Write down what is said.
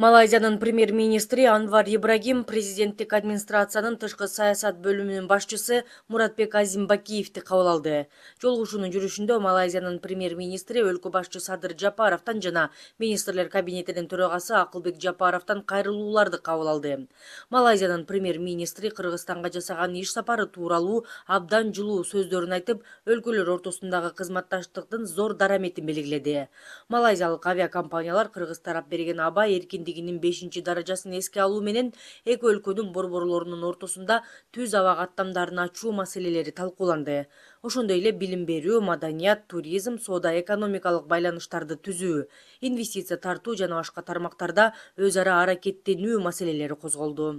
малайзиянын премьер министри анвар ибрагим президенттик администрациянын тышкы саясат бөлүмүнүн башчысы муратбек азимбакиевди кабыл алды жолугушуунун жүрүшүндө малайзиянын премьер министри өлкө башчы садыр жапаровтан жана министрлер кабинетинин төрагасы акылбек жапаровтан кайрылууларды кабыл алды малайзиянын премьер министри кыргызстанга жасаган иш сапары тууралуу абдан жылуу сөздөрүн айтып өлкөлөр ортосундагы кызматташтыктын зор дараметин белгиледи малайзиялык авиакомпаниялар кыргыз тарап берген абай эркиндиги 5 бешинчи даражасын эске алуу менен эки өлкөнүн борборлорунун ортосунда түз аба каттамдарын ачуу маселелери талкууланды ошондой эле билим берүү маданият туризм соода экономикалык байланыштарды түзүү инвестиция тартуу жана башка тармактарда өз ара аракеттенүү маселелери козголду